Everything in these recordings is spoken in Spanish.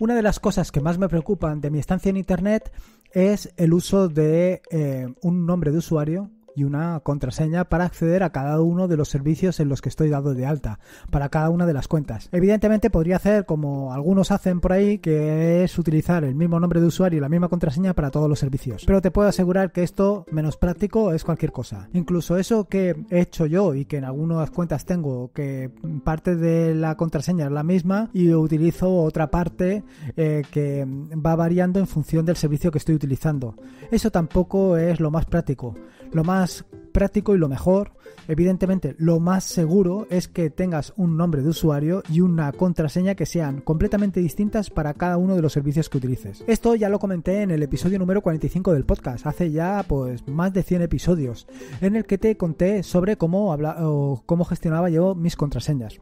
una de las cosas que más me preocupan de mi estancia en Internet es el uso de eh, un nombre de usuario y una contraseña para acceder a cada uno de los servicios en los que estoy dado de alta, para cada una de las cuentas. Evidentemente podría hacer como algunos hacen por ahí, que es utilizar el mismo nombre de usuario y la misma contraseña para todos los servicios. Pero te puedo asegurar que esto menos práctico es cualquier cosa. Incluso eso que he hecho yo y que en algunas cuentas tengo, que parte de la contraseña es la misma y utilizo otra parte eh, que va variando en función del servicio que estoy utilizando. Eso tampoco es lo más práctico. Lo más práctico y lo mejor, evidentemente lo más seguro es que tengas un nombre de usuario y una contraseña que sean completamente distintas para cada uno de los servicios que utilices. Esto ya lo comenté en el episodio número 45 del podcast, hace ya pues más de 100 episodios, en el que te conté sobre cómo, habla o cómo gestionaba yo mis contraseñas.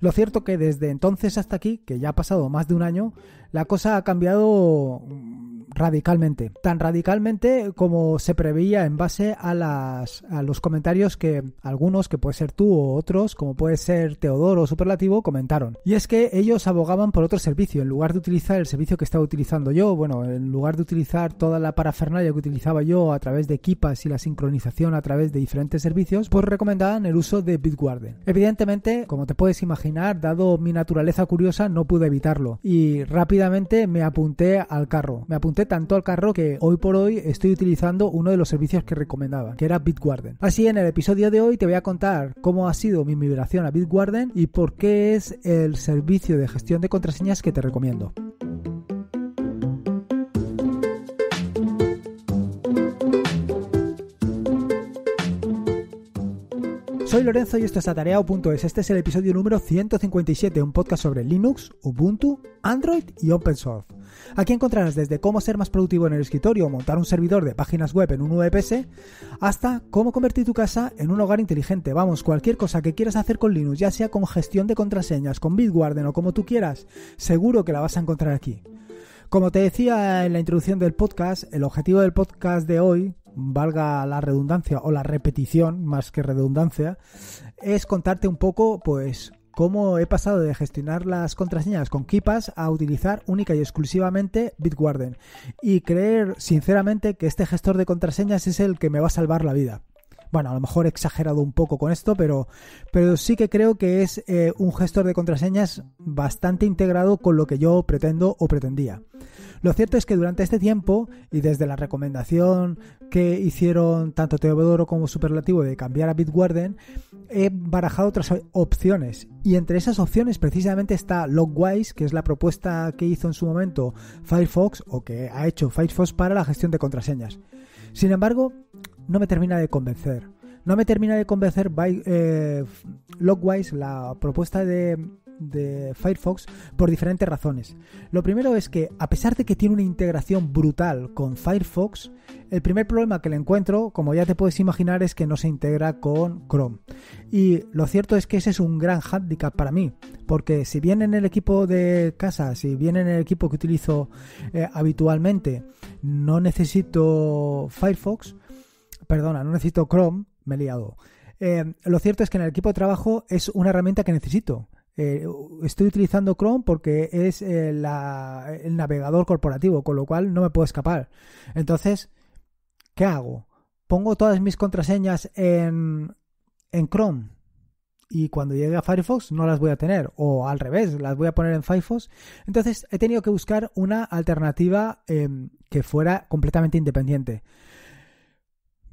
Lo cierto que desde entonces hasta aquí, que ya ha pasado más de un año, la cosa ha cambiado radicalmente, tan radicalmente como se preveía en base a, las, los comentarios que algunos, que puede ser tú o otros, como puede ser Teodoro o Superlativo, comentaron. Y es que ellos abogaban por otro servicio, en lugar de utilizar el servicio que estaba utilizando yo, bueno, en lugar de utilizar toda la parafernalia que utilizaba yo a través de equipas y la sincronización a través de diferentes servicios, pues recomendaban el uso de Bitwarden. Evidentemente, como te puedes imaginar, dado mi naturaleza curiosa, no pude evitarlo y rápidamente me apunté al carro. Me apunté tanto al carro que hoy por hoy estoy utilizando uno de los servicios que recomendaba, que era Bitwarden. Así en el episodio de hoy te voy a contar cómo ha sido mi migración a Bitwarden y por qué es el servicio de gestión de contraseñas que te recomiendo. Soy Lorenzo y esto es atareado.es. Este es el episodio número 157, un podcast sobre Linux, Ubuntu, Android y Open Source. Aquí encontrarás desde cómo ser más productivo en el escritorio o montar un servidor de páginas web en un VPS, hasta cómo convertir tu casa en un hogar inteligente. Vamos, cualquier cosa que quieras hacer con Linux, ya sea con gestión de contraseñas, con Bitwarden o como tú quieras, seguro que la vas a encontrar aquí. Como te decía en la introducción del podcast, el objetivo del podcast de hoy, valga la redundancia o la repetición más que redundancia, es contarte un poco, pues, cómo he pasado de gestionar las contraseñas con Kipas a utilizar única y exclusivamente Bitwarden y creer sinceramente que este gestor de contraseñas es el que me va a salvar la vida. Bueno, a lo mejor he exagerado un poco con esto, pero, pero sí que creo que es eh, un gestor de contraseñas bastante integrado con lo que yo pretendo o pretendía. Lo cierto es que durante este tiempo, y desde la recomendación que hicieron tanto Teodoro como Superlativo de cambiar a Bitwarden, he barajado otras opciones. Y entre esas opciones precisamente está Logwise, que es la propuesta que hizo en su momento Firefox o que ha hecho Firefox para la gestión de contraseñas. Sin embargo, no me termina de convencer. No me termina de convencer eh, Logwise, la propuesta de de Firefox por diferentes razones. Lo primero es que, a pesar de que tiene una integración brutal con Firefox, el primer problema que le encuentro, como ya te puedes imaginar, es que no se integra con Chrome. Y lo cierto es que ese es un gran handicap para mí, porque si bien en el equipo de casa, si bien en el equipo que utilizo eh, habitualmente, no necesito Firefox, perdona, no necesito Chrome, me he liado. Eh, lo cierto es que en el equipo de trabajo es una herramienta que necesito. Eh, estoy utilizando Chrome porque es eh, el navegador corporativo, con lo cual no me puedo escapar. Entonces, ¿qué hago? Pongo todas mis contraseñas en, en Chrome y cuando llegue a Firefox no las voy a tener, o al revés, las voy a poner en Firefox. Entonces he tenido que buscar una alternativa em, que fuera completamente independiente.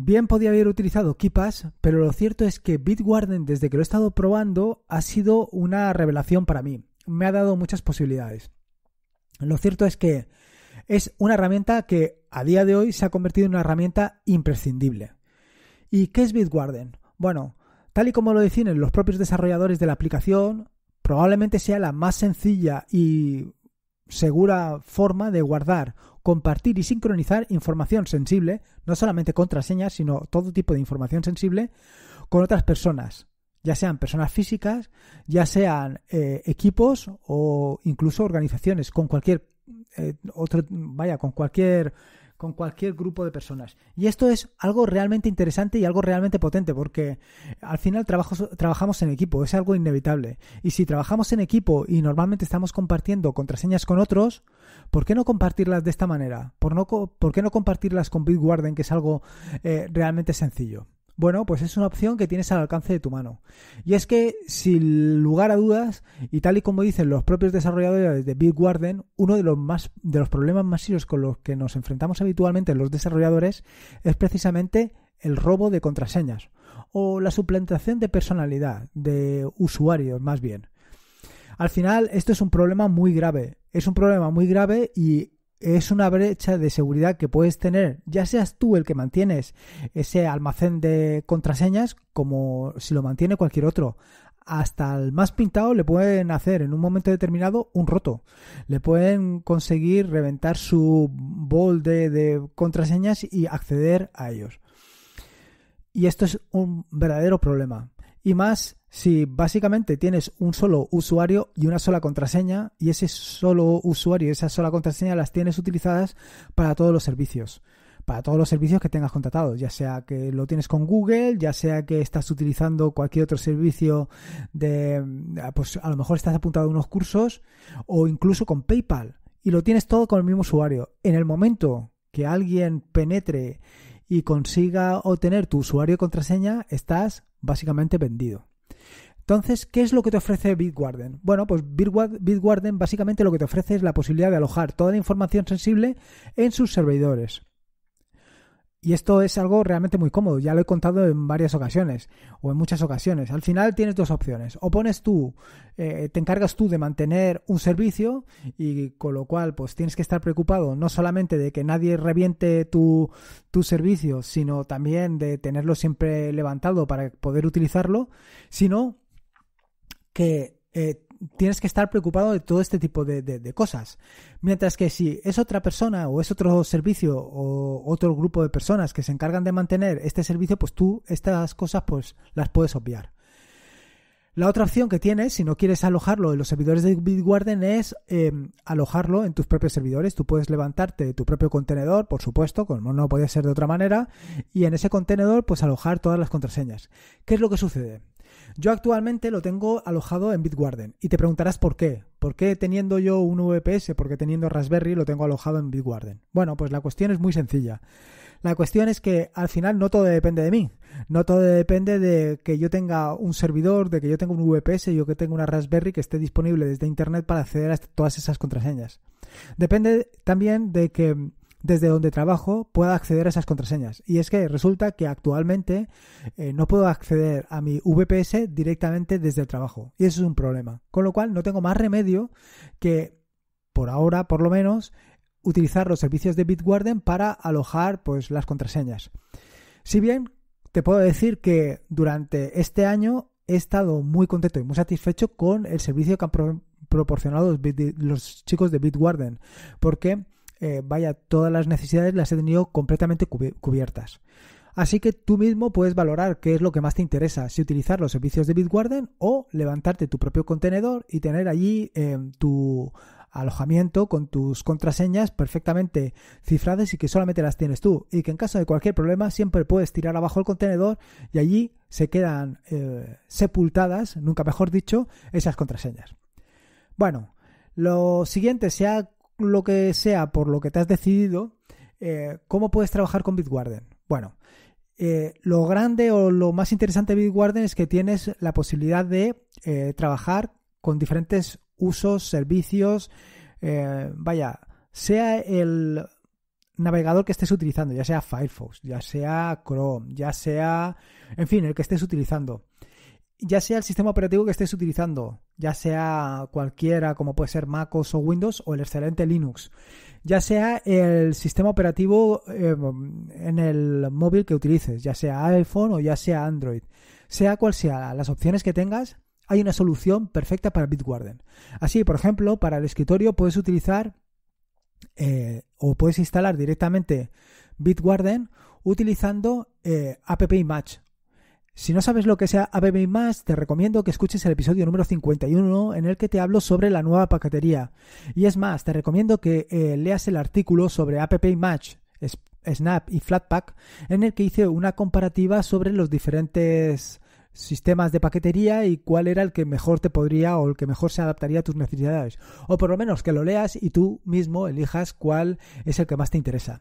Bien podía haber utilizado KeePass, pero lo cierto es que Bitwarden desde que lo he estado probando ha sido una revelación para mí. Me ha dado muchas posibilidades. Lo cierto es que es una herramienta que a día de hoy se ha convertido en una herramienta imprescindible. ¿Y qué es Bitwarden? Bueno, tal y como lo definen los propios desarrolladores de la aplicación, probablemente sea la más sencilla y segura forma de guardar compartir y sincronizar información sensible, no solamente contraseñas, sino todo tipo de información sensible, con otras personas, ya sean personas físicas, ya sean eh, equipos o incluso organizaciones, con cualquier eh, vaya, con cualquier con cualquier grupo de personas. Y esto es algo realmente interesante y algo realmente potente, porque al final trabajamos en equipo, es algo inevitable. Y si trabajamos en equipo y normalmente estamos compartiendo contraseñas con otros, ¿por qué no compartirlas de esta manera? ¿Por, no, por qué no compartirlas con Bitwarden, que es algo eh, realmente sencillo? Bueno, pues es una opción que tienes al alcance de tu mano. Y es que, sin lugar a dudas, y tal y como dicen los propios desarrolladores de Big uno de los, más, de los problemas masivos con los que nos enfrentamos habitualmente los desarrolladores es precisamente el robo de contraseñas o la suplantación de personalidad de usuarios más bien. Al final, esto es un problema muy grave. Es un problema muy grave y es una brecha de seguridad que puedes tener, ya seas tú el que mantienes ese almacén de contraseñas, como si lo mantiene cualquier otro. Hasta el más pintado le pueden hacer en un momento determinado un roto. Le pueden conseguir reventar su bol de contraseñas y acceder a ellos. Y esto es un verdadero problema y más si básicamente tienes un solo usuario y una sola contraseña y ese solo usuario y esa sola contraseña las tienes utilizadas para todos los servicios para todos los servicios que tengas contratados, ya sea que lo tienes con Google, ya sea que estás utilizando cualquier otro servicio de, ah, pues a lo mejor estás apuntado a unos cursos o incluso con PayPal y lo tienes todo con el mismo usuario. En el momento que alguien penetre y consiga obtener tu usuario y contraseña, estás básicamente vendido. Entonces, ¿qué es lo que te ofrece Bitwarden? Bueno, pues Bitwarden básicamente lo que te ofrece es la posibilidad de alojar toda la información sensible en sus servidores. Y esto es algo realmente muy cómodo, ya lo he contado en varias ocasiones o en muchas ocasiones. Al final tienes dos opciones. O pones tú, eh, te encargas tú de mantener un servicio y con lo cual pues tienes que estar preocupado no solamente de que nadie reviente tu, servicio, sino también de tenerlo siempre levantado para poder utilizarlo, sino que eh, tienes que estar preocupado de todo este tipo de, cosas. Mientras que si es otra persona o es otro servicio o otro grupo de personas que se encargan de mantener este servicio, pues tú estas cosas pues las puedes obviar. La otra opción que tienes, si no quieres alojarlo en los servidores de Bitwarden, es eh, alojarlo en tus propios servidores. Tú puedes levantarte tu propio contenedor, por supuesto, como no podía ser de otra manera, y en ese contenedor, pues alojar todas las contraseñas. ¿Qué es lo que sucede? Yo actualmente lo tengo alojado en Bitwarden y te preguntarás por qué. ¿Por qué teniendo yo un VPS, por qué teniendo Raspberry lo tengo alojado en Bitwarden? Bueno, pues la cuestión es muy sencilla. La cuestión es que al final no todo depende de mí. No todo depende de que yo tenga un servidor, de que yo tenga un VPS, yo que tenga una Raspberry que esté disponible desde Internet para acceder a todas esas contraseñas. Depende también de que desde donde trabajo pueda acceder a esas contraseñas. Y es que resulta que actualmente eh, no puedo acceder a mi VPS directamente desde el trabajo. Y eso es un problema. Con lo cual no tengo más remedio que, por ahora por lo menos, utilizar los servicios de Bitwarden para alojar pues, las contraseñas. Si bien te puedo decir que durante este año he estado muy contento y muy satisfecho con el servicio que han proporcionado los, chicos de Bitwarden, porque eh, vaya, todas las necesidades las he tenido completamente cubiertas. Así que tú mismo puedes valorar qué es lo que más te interesa, si utilizar los servicios de Bitwarden o levantarte tu propio contenedor y tener allí em, tu alojamiento con tus contraseñas perfectamente cifradas y que solamente las tienes tú y que en caso de cualquier problema siempre puedes tirar abajo el contenedor y allí se quedan eh, sepultadas, nunca mejor dicho, esas contraseñas. Bueno, lo siguiente se ha lo que sea por lo que te has decidido, eh, ¿cómo puedes trabajar con Bitwarden? Bueno, eh, lo grande o lo más interesante de Bitwarden es que tienes la posibilidad de eh, trabajar con diferentes usos, servicios, vaya, sea el navegador que estés utilizando, ya sea Firefox, ya sea Chrome, ya sea, en fin, el que estés utilizando, ya sea el sistema operativo que estés utilizando, ya sea cualquiera como puede ser MacOS o Windows o el excelente Linux, ya sea el sistema operativo eh, en el móvil que utilices, ya sea iPhone o ya sea Android, sea cual sea las opciones que tengas, hay una solución perfecta para Bitwarden. Así, por ejemplo, para el escritorio puedes utilizar eh, o puedes instalar directamente Bitwarden utilizando eh, App AppImage si no sabes lo que sea ABB más, te recomiendo que escuches el episodio número 51 en el que te hablo sobre la nueva paquetería. Y es más, te recomiendo que eh, leas el artículo sobre App Match, Snap y Flatpak en el que hice una comparativa sobre los diferentes sistemas de paquetería y cuál era el que mejor te podría o el que mejor se adaptaría a tus necesidades. O por lo menos que lo leas y tú mismo elijas cuál es el que más te interesa.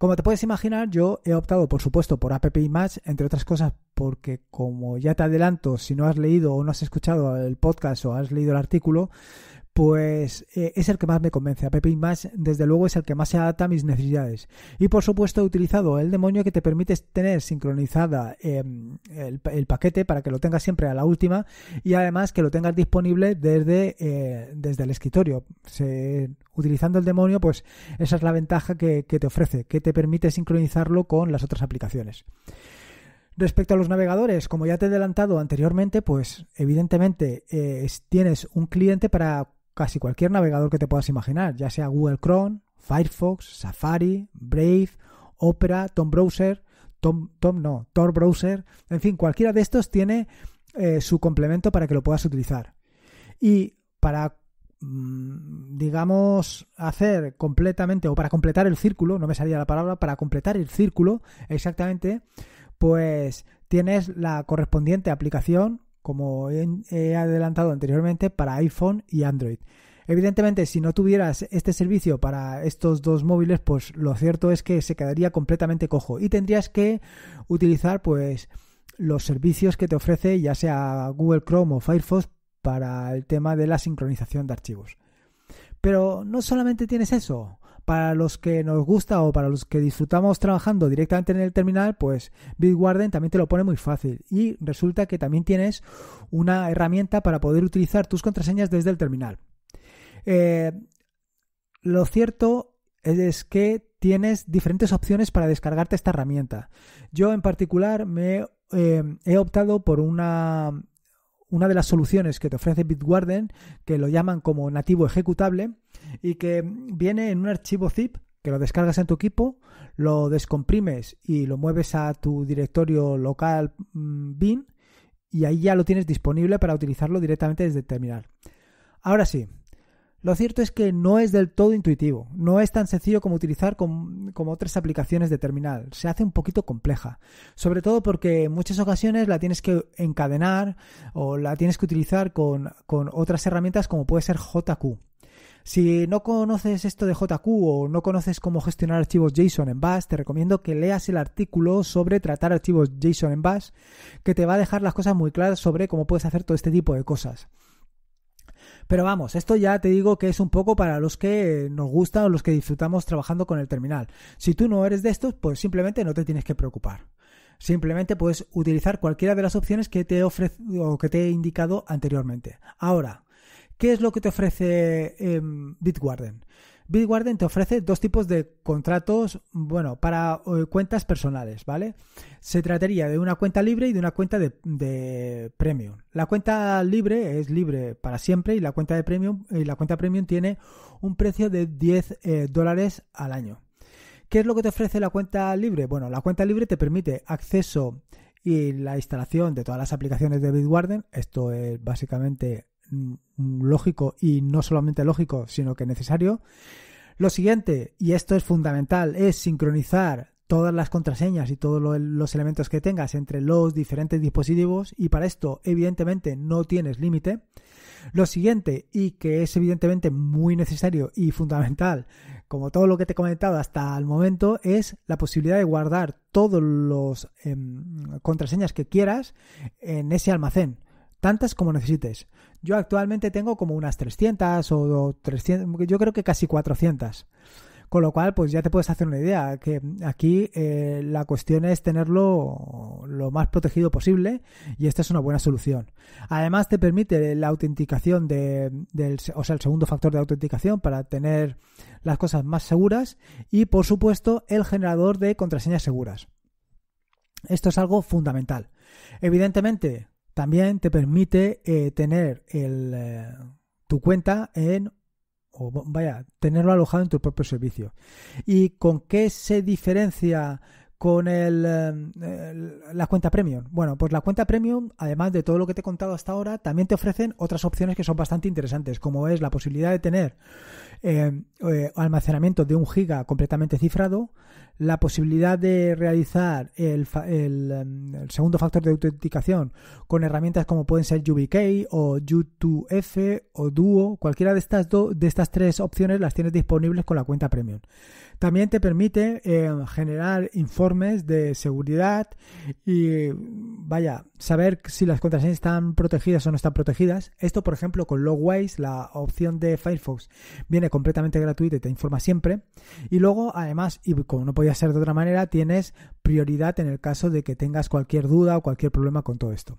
Como te puedes imaginar, yo he optado, por supuesto, por App Image, entre otras cosas porque, como ya te adelanto, si no has leído o no has escuchado el podcast o has leído el artículo, pues eh, es el que más me convence. A Pepe más, desde luego, es el que más se adapta a mis necesidades. Y por supuesto, he utilizado el demonio que te permite tener sincronizada em, el, paquete para que lo tengas siempre a la última y además que lo tengas disponible desde, eh, desde el escritorio. utilizando el demonio, pues esa es la ventaja que, te ofrece, que te permite sincronizarlo con las otras aplicaciones. Respecto a los navegadores, como ya te he adelantado anteriormente, pues evidentemente eh, tienes un cliente para casi cualquier navegador que te puedas imaginar, ya sea Google Chrome, Firefox, Safari, Brave, Opera, Tom Browser, Tom, Tom no, Tor Browser, en fin, cualquiera de estos tiene eh, su complemento para que lo puedas utilizar. Y para mm, digamos, hacer completamente, o para completar el círculo, no me salía la palabra, para completar el círculo exactamente, pues tienes la correspondiente aplicación como he adelantado anteriormente, para iPhone y Android. Evidentemente, si no tuvieras este servicio para estos dos móviles, pues lo cierto es que se quedaría completamente cojo y tendrías que utilizar pues los servicios que te ofrece ya sea Google Chrome o Firefox para el tema de la sincronización de archivos. Pero no solamente tienes eso, para los que nos gusta o para los que disfrutamos trabajando directamente en el terminal, pues Bitwarden también te lo pone muy fácil. Y resulta que también tienes una herramienta para poder utilizar tus contraseñas desde el terminal. Eh, lo cierto es que tienes diferentes opciones para descargarte esta herramienta. Yo en particular me eh, he optado por una una de las soluciones que te ofrece Bitwarden, que lo llaman como nativo ejecutable, y que viene en un archivo zip que lo descargas en tu equipo, lo descomprimes y lo mueves a tu directorio local mm, bin y ahí ya lo tienes disponible para utilizarlo directamente desde el terminal. Ahora sí, lo cierto es que no es del todo intuitivo, no es tan sencillo como utilizar como otras aplicaciones de terminal, se hace un poquito compleja, sobre todo porque en muchas ocasiones la tienes que encadenar o la tienes que utilizar con, otras herramientas como puede ser JQ. Si no conoces esto de JQ o no conoces cómo gestionar archivos JSON en Bash, te recomiendo que leas el artículo sobre tratar archivos JSON en Bash, que te va a dejar las cosas muy claras sobre cómo puedes hacer todo este tipo de cosas. Pero vamos, esto ya te digo que es un poco para los que nos gusta o los que disfrutamos trabajando con el terminal. Si tú no eres de estos, pues simplemente no te tienes que preocupar. Simplemente puedes utilizar cualquiera de las opciones que te, o que te he indicado anteriormente. Ahora, ¿qué es lo que te ofrece em, Bitwarden? Bitwarden te ofrece dos tipos de contratos, bueno, para eh, cuentas personales, ¿vale? Se trataría de una cuenta libre y de una cuenta de, premium. La cuenta libre es libre para siempre y la cuenta de premium, y la cuenta premium tiene un precio de 10 eh, dólares al año. ¿Qué es lo que te ofrece la cuenta libre? Bueno, la cuenta libre te permite acceso y la instalación de todas las aplicaciones de Bitwarden. Esto es básicamente Mm, lógico y no solamente lógico, sino que necesario. Lo siguiente, y esto es fundamental, es sincronizar todas las contraseñas y todos los elementos que tengas entre los diferentes dispositivos y para esto evidentemente no tienes límite. Lo siguiente, y que es evidentemente muy necesario y fundamental, como todo lo que te he comentado hasta el momento, es la posibilidad de guardar todos los em, contraseñas que quieras en ese almacén tantas como necesites. Yo actualmente tengo como unas 300 o 300, yo creo que casi 400. Con lo cual, pues ya te puedes hacer una idea, que aquí eh, la cuestión es tenerlo lo más protegido posible y esta es una buena solución. Además, te permite la autenticación del, o sea, el segundo factor de autenticación para tener las cosas más seguras y, por supuesto, el generador de contraseñas seguras. Esto es algo fundamental. Evidentemente, también te permite eh, tener el, eh, tu cuenta en, o vaya, tenerlo alojado en tu propio servicio. ¿Y con qué se diferencia con eh, el, la cuenta premium? Bueno, pues la cuenta premium, además de todo lo que te he contado hasta ahora, también te ofrecen otras opciones que son bastante interesantes, como es la posibilidad de tener Em, eh, almacenamiento de un giga completamente cifrado, la posibilidad de realizar el, em, segundo factor de autenticación con herramientas como pueden ser YubiKey o U2F o Duo, cualquiera de estas, de estas tres opciones las tienes disponibles con la cuenta premium. También te permite em, generar informes de seguridad y vaya, saber si las contraseñas están protegidas o no están protegidas. Esto, por ejemplo, con Logways, la opción de Firefox, viene completamente gratuita y te informa siempre. Y luego, además, y como no podía ser de otra manera, tienes prioridad en el caso de que tengas cualquier duda o cualquier problema con todo esto.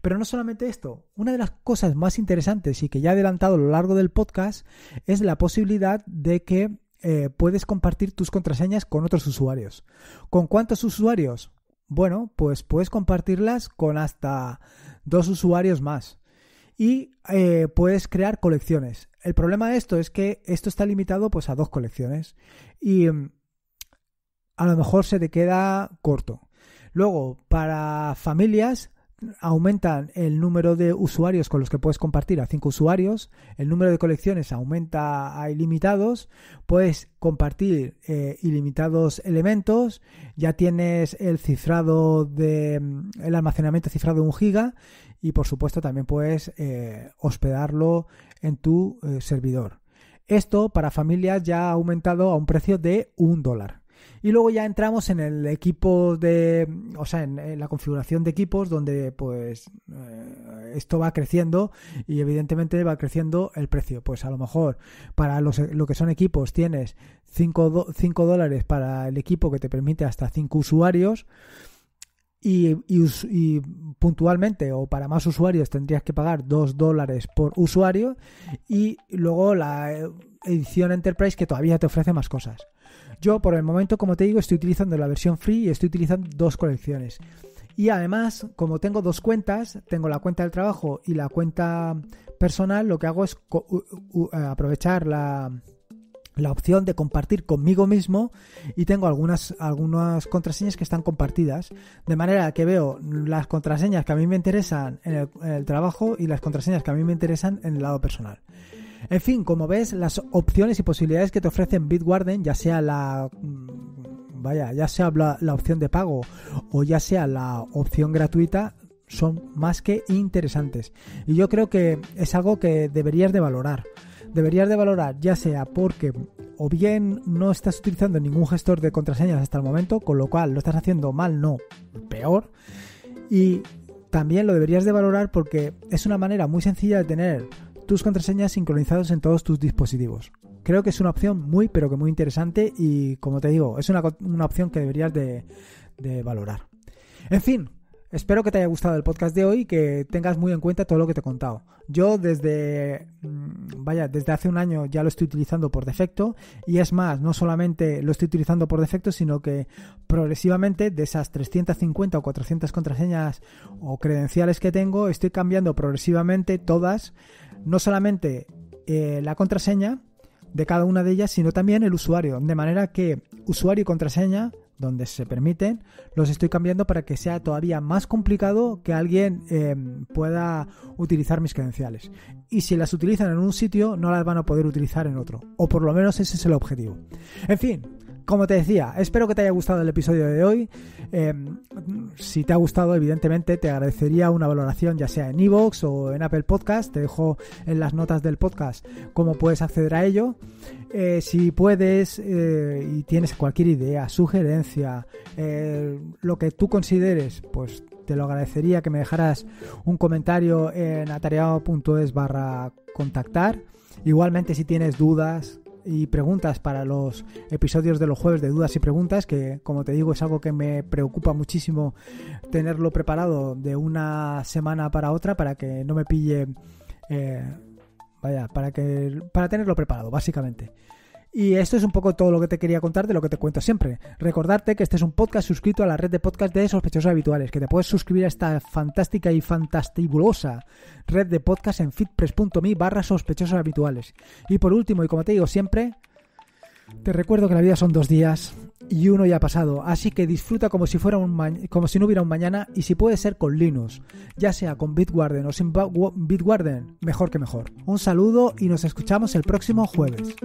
Pero no solamente esto, una de las cosas más interesantes y que ya he adelantado a lo largo del podcast es la posibilidad de que eh, puedes compartir tus contraseñas con otros usuarios. ¿Con cuántos usuarios? Bueno, pues puedes compartirlas con hasta dos usuarios más y eh, puedes crear colecciones. El problema de esto es que esto está limitado pues a dos colecciones y mm, a lo mejor se te queda corto. Luego, para familias aumentan el número de usuarios con los que puedes compartir a cinco usuarios, el número de colecciones aumenta a ilimitados, puedes compartir eh, ilimitados elementos, ya tienes el cifrado de mm, el almacenamiento cifrado de un giga y por supuesto también puedes eh, hospedarlo en tu eh, servidor. Esto para familias ya ha aumentado a un precio de un dólar. Y luego ya entramos en el equipo de, o sea, en, la configuración de equipos donde pues eh, esto va creciendo y evidentemente va creciendo el precio. Pues a lo mejor para los, lo que son equipos tienes 5 dólares para el equipo que te permite hasta 5 usuarios y, puntualmente o para más usuarios tendrías que pagar 2 dólares por usuario y luego la eh, edición Enterprise que todavía te ofrece más cosas. Yo por el momento, como te digo, estoy utilizando la versión free y estoy utilizando dos colecciones. Y además, como tengo dos cuentas, tengo la cuenta del trabajo y la cuenta personal, lo que hago es eh, aprovechar la, la opción de compartir conmigo mismo y tengo algunas, algunas contraseñas que están compartidas. De manera que veo las contraseñas que a mí me interesan en el, trabajo y las contraseñas que a mí me interesan en el lado personal. En fin, como ves, las opciones y posibilidades que te ofrecen Bitwarden, ya sea la... Mm, vaya, ya sea la, la opción de pago o ya sea la opción gratuita, son más que interesantes. Y yo creo que es algo que deberías de valorar. Deberías de valorar ya sea porque o bien no estás utilizando ningún gestor de contraseñas hasta el momento, con lo cual lo estás haciendo mal, no, peor. Y también lo deberías de valorar porque es una manera muy sencilla de tener tus contraseñas sincronizadas en todos tus dispositivos. Creo que es una opción muy, pero que muy interesante y como te digo, es una, opción que deberías de, de valorar. En fin, Espero que te haya gustado el podcast de hoy y que tengas muy en cuenta todo lo que te he contado. Yo desde, mm, vaya, desde hace un año ya lo estoy utilizando por defecto y es más, no solamente lo estoy utilizando por defecto, sino que progresivamente de esas 350 o 400 contraseñas o credenciales que tengo, estoy cambiando progresivamente todas, no solamente eh, la contraseña de cada una de ellas, sino también el usuario, de manera que usuario y contraseña donde se permiten, los estoy cambiando para que sea todavía más complicado que alguien em, pueda utilizar mis credenciales. Y si las utilizan en un sitio, no las van a poder utilizar en otro. O por lo menos ese es el objetivo. En fin, como te decía, espero que te haya gustado el episodio de hoy. Eh, si te ha gustado, evidentemente te agradecería una valoración, ya sea en iVoox o en Apple Podcast. Te dejo en las notas del podcast cómo puedes acceder a ello. Eh, si puedes eh, y tienes cualquier idea, sugerencia, lo que tú consideres, pues te lo agradecería que me dejaras un comentario en atareado.es barra contactar. Igualmente, si tienes dudas, y preguntas para los episodios de los jueves de dudas y preguntas, que como te digo es algo que me preocupa muchísimo tenerlo preparado de una semana para otra para que no me pille... Eh, vaya, para, que, para tenerlo preparado, básicamente. Y esto es un poco todo lo que te quería contar de lo que te cuento siempre. Recordarte que este es un podcast suscrito a la red de podcast de sospechosos habituales, que te puedes suscribir a esta fantástica y fantastibulosa red de podcast en fitpress.me barra sospechosos habituales. Y por último, y como te digo siempre, te recuerdo que la vida son dos días y uno ya ha pasado, así que disfruta como si, fuera un como si no hubiera un mañana y si puede ser con Linux, ya sea con Bitwarden o sin Bitwarden, mejor que mejor. Un saludo y nos escuchamos el próximo jueves.